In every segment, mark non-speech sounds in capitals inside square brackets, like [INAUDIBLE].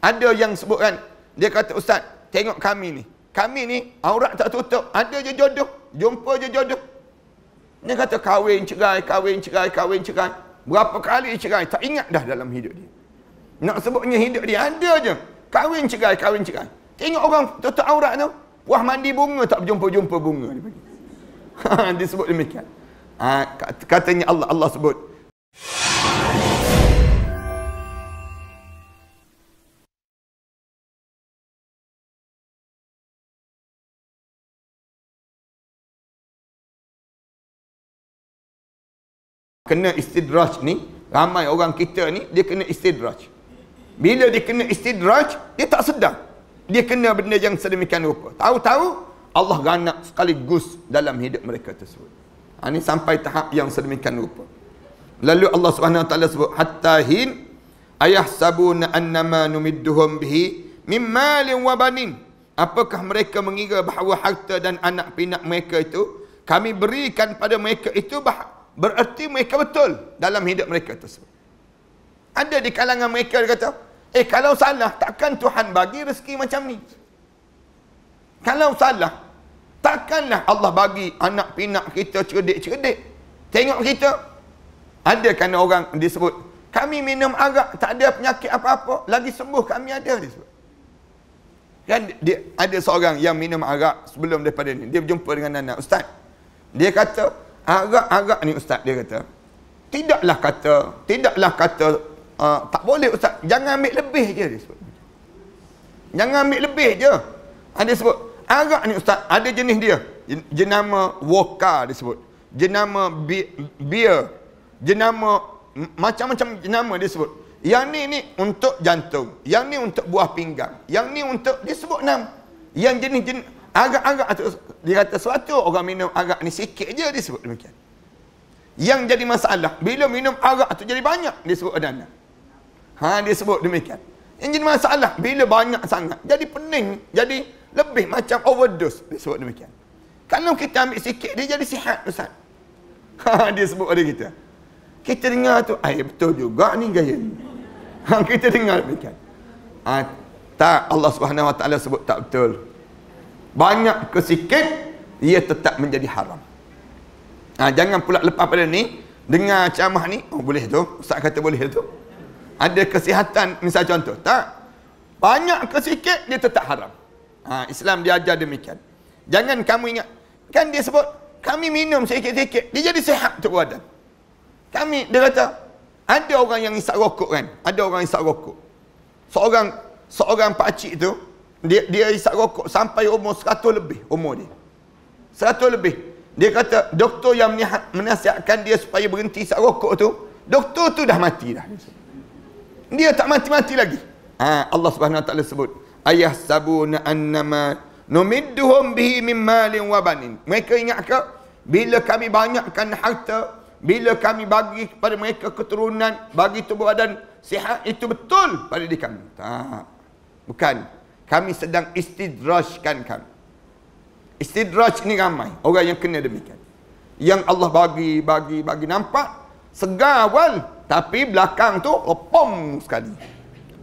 Ada yang sebutkan, dia kata, Ustaz, tengok kami ni. Kami ni, aurat tak tutup. Ada je jodoh. Jumpa je jodoh. Dia kata, kahwin cerai, kahwin cerai, kahwin cerai. Berapa kali cerai, tak ingat dah dalam hidup dia. Nak sebutnya hidup dia, ada je. Kahwin cerai, kahwin cerai. Tengok orang tutup aurat tu. buah mandi bunga, tak berjumpa-jumpa bunga. dia [LAUGHS] ha, sebut demikian. Ha, katanya Allah, Allah sebut. kena istidraj ni ramai orang kita ni dia kena istidraj bila dia kena istidraj dia tak sedar dia kena benda yang sedemikian rupa tahu-tahu Allah ganak sekaligus dalam hidup mereka tersebut ini ha, sampai tahap yang sedemikian rupa lalu Allah SWT sebut hatta hin ayah sabuna annama numidduhum bihi mimmalin wabanin apakah mereka mengira bahawa harta dan anak pinak mereka itu kami berikan pada mereka itu bahawa bererti mereka betul dalam hidup mereka tersebut. Ada di kalangan mereka dia kata, eh kalau salah takkan Tuhan bagi rezeki macam ni. Kalau salah, takkanlah Allah bagi anak pinak kita cerdik-cerdik. Tengok kita, ada kan orang disebut, kami minum arak tak ada penyakit apa-apa, lagi sembuh kami ada disebut. Kan dia, ada seorang yang minum arak sebelum daripada ni. Dia berjumpa dengan anak. Ustaz, dia kata, agak-agak ni ustaz dia kata tidaklah kata tidaklah kata uh, tak boleh ustaz jangan ambil lebih je dia sebut jangan ambil lebih je ada ah, sebut agak ni ustaz ada jenis dia jenama woka dia sebut jenama beer jenama macam-macam jenama dia sebut yang ni ni untuk jantung yang ni untuk buah pinggang yang ni untuk dia sebut enam yang jenis-jenis agak-agak atau dia kata sesuatu orang minum agak ni sikit je dia sebut demikian. Yang jadi masalah bila minum agak tu jadi banyak dia sebut adana. Ha dia sebut demikian. Yang jadi masalah bila banyak sangat jadi pening, jadi lebih macam overdose dia sebut demikian. Kalau kita ambil sikit dia jadi sihat Ustaz. Ha [LAUGHS] dia sebut pada kita. Kita dengar tu, ayat betul juga ni gaya ni. Ha, kita dengar demikian. Ha, tak, Allah subhanahu wa ta'ala sebut tak betul banyak ke sikit ia tetap menjadi haram ha, jangan pula lepas pada ni dengar ceramah ni oh boleh tu ustaz kata boleh tu ada kesihatan misal contoh tak banyak ke sikit dia tetap haram ha, Islam dia ajar demikian jangan kamu ingat kan dia sebut kami minum sikit-sikit dia jadi sihat tu badan kami dia kata ada orang yang isap rokok kan ada orang isap rokok seorang seorang pak cik tu dia dia hisap rokok sampai umur seratus lebih umur dia seratus lebih dia kata doktor yang menasihatkan dia supaya berhenti hisap rokok tu doktor tu dah mati dah dia tak mati-mati lagi ha, Allah subhanahu wa ta'ala sebut ayah sabun annama numidduhum bihi min malin wa banin mereka ingat ke bila kami banyakkan harta bila kami bagi kepada mereka keturunan bagi tubuh badan sihat itu betul pada diri kami tak bukan kami sedang istidrajkan kami. Istidraj ni ramai orang yang kena demikian. Yang Allah bagi bagi bagi nampak segar awal tapi belakang tu oh, pom sekali.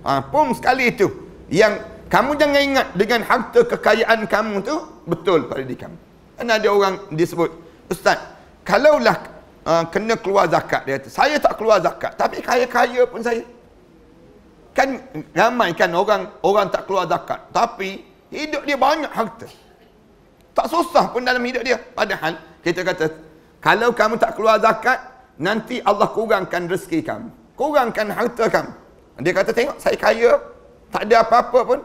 Ha, pom sekali itu yang kamu jangan ingat dengan harta kekayaan kamu tu betul pada diri kamu. Kan ada orang disebut, "Ustaz, kalaulah uh, kena keluar zakat dia kata, saya tak keluar zakat tapi kaya-kaya pun saya kan ramai kan orang orang tak keluar zakat tapi hidup dia banyak harta tak susah pun dalam hidup dia padahal kita kata kalau kamu tak keluar zakat nanti Allah kurangkan rezeki kamu kurangkan harta kamu dia kata tengok saya kaya tak ada apa-apa pun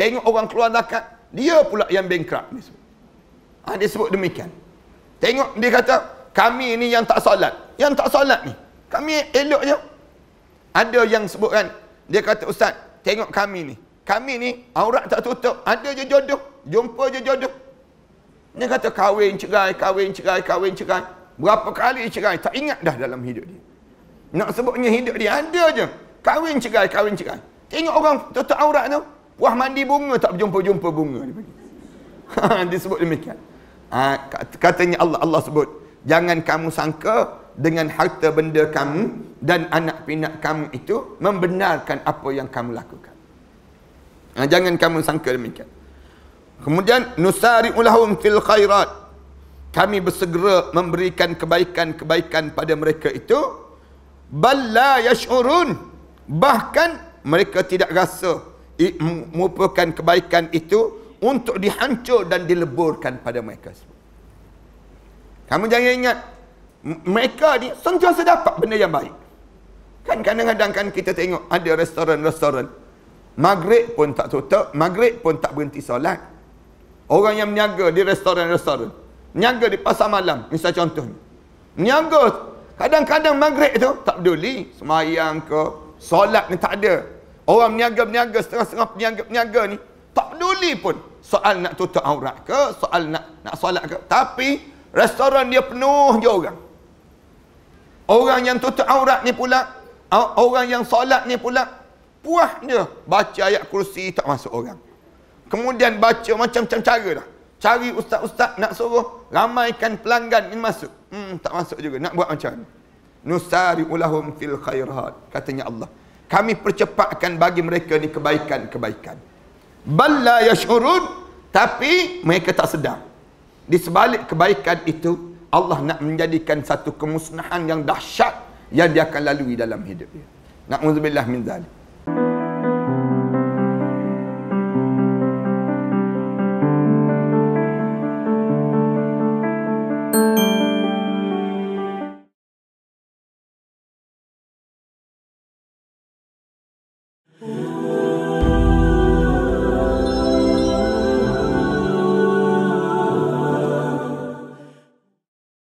tengok orang keluar zakat dia pula yang bankrupt ni Ha, dia sebut demikian tengok dia kata kami ni yang tak solat yang tak solat ni kami elok je ada yang sebutkan dia kata, Ustaz, tengok kami ni. Kami ni, aurat tak tutup. Ada je jodoh. Jumpa je jodoh. Dia kata, kahwin cerai, kahwin cerai, kahwin cerai. Berapa kali cerai, tak ingat dah dalam hidup dia. Nak sebutnya hidup dia, ada je. Kahwin cerai, kahwin cerai. Tengok orang tutup aurat tu. wah mandi bunga, tak berjumpa-jumpa bunga. Dia, [LAUGHS] dia sebut demikian. Ha, katanya Allah Allah sebut, jangan kamu sangka dengan harta benda kamu dan anak pinak kamu itu membenarkan apa yang kamu lakukan. Nah, ha, jangan kamu sangka demikian. Kemudian nusari ulahum fil khairat. Kami bersegera memberikan kebaikan-kebaikan pada mereka itu balla yash'urun. Bahkan mereka tidak rasa merupakan kebaikan itu untuk dihancur dan dileburkan pada mereka Kamu jangan ingat mereka ni sentiasa dapat benda yang baik. Kan kadang-kadang kan kita tengok ada restoran-restoran. Maghrib pun tak tutup, maghrib pun tak berhenti solat. Orang yang meniaga di restoran-restoran. Meniaga di pasar malam, misal contohnya. Meniaga, kadang-kadang maghrib tu tak peduli. Semayang ke, solat ni tak ada. Orang meniaga-meniaga, setengah-setengah peniaga-peniaga ni. Tak peduli pun soal nak tutup aurat ke, soal nak nak solat ke. Tapi, restoran dia penuh je orang. Orang yang tutup aurat ni pula. Orang yang solat ni pula. Puah dia. Baca ayat kursi tak masuk orang. Kemudian baca macam-macam cara dah. Cari ustaz-ustaz nak suruh. Ramaikan pelanggan ni masuk. Hmm, tak masuk juga. Nak buat macam mana? Nusari'ulahum fil khairat. Katanya Allah. Kami percepatkan bagi mereka ni kebaikan-kebaikan. Balla yashurun. Tapi mereka tak sedar. Di sebalik kebaikan itu, Allah nak menjadikan satu kemusnahan yang dahsyat yang dia akan lalui dalam hidup dia. Na'udzubillah min zalik.